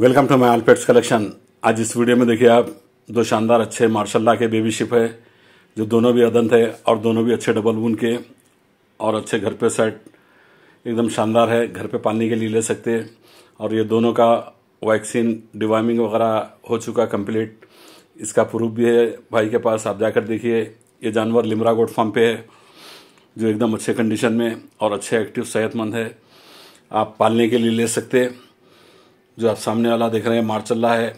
welcome to my all pets collection आज इस video में देखिए आप दो शानदार अच्छे मार्शाला के बेबी शिप है जो दोनों भी अदंत है और दोनों भी अच्छे डबल वून के और अच्छे घर पे सेट एकदम शानदार है घर पे पालने के लिए ले सकते हैं और ये दोनों का वैक्सीन डिवाइमिंग वगैरह हो चुका कंप्लीट इसका प्रूफ भी है भाई के पास आप जाकर देखिए ये जानवर लिमरा गोड फार्म पे है जो एकदम अच्छे कंडीशन में और अच्छे एक्टिव सेहतमंद है आप पालने के लिए ले सकते हैं जो आप सामने वाला देख रहे हैं मार्चल्ला है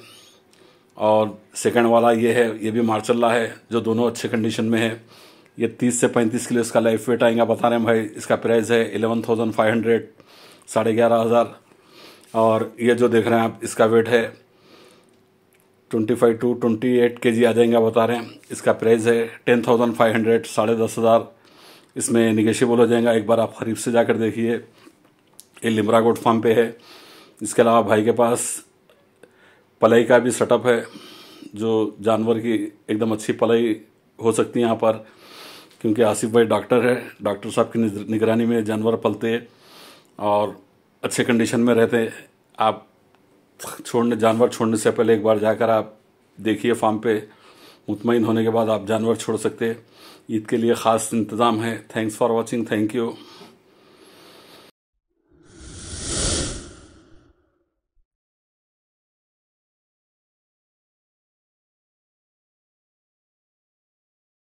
और सेकंड वाला ये है ये भी मार्चल्ला है जो दोनों अच्छे कंडीशन में है ये तीस से पैंतीस किलो इसका लाइफ वेट आएगा बता रहे हैं भाई इसका प्राइस है एलेवन थाउजेंड फाइव हंड्रेड साढ़े ग्यारह हज़ार और ये जो देख रहे हैं आप इसका वेट है twenty five to twenty eight K G आ जाएगा बता रहे हैं इसका प्राइस है टेन थाउजेंड फाइव हंड्रेड साढ़े दस हज़ार इसमें निगेशिबल हो जाएगा एक बार आप खरीफ से जाकर देखिए ये लिमरा गोड फार्म पे है इसके अलावा भाई के पास पलई का भी सेटअप है जो जानवर की एकदम अच्छी पलई हो सकती है यहाँ पर क्योंकि आसिफ भाई डॉक्टर है डॉक्टर साहब की निगरानी में जानवर पलते और अच्छे कंडीशन में रहते आप छोड़ने जानवर छोड़ने से पहले एक बार जाकर आप देखिए फार्म पे मुतमिन होने के बाद आप जानवर छोड़ सकते हैं ईद के लिए ख़ास इंतज़ाम है thanks for watching thank you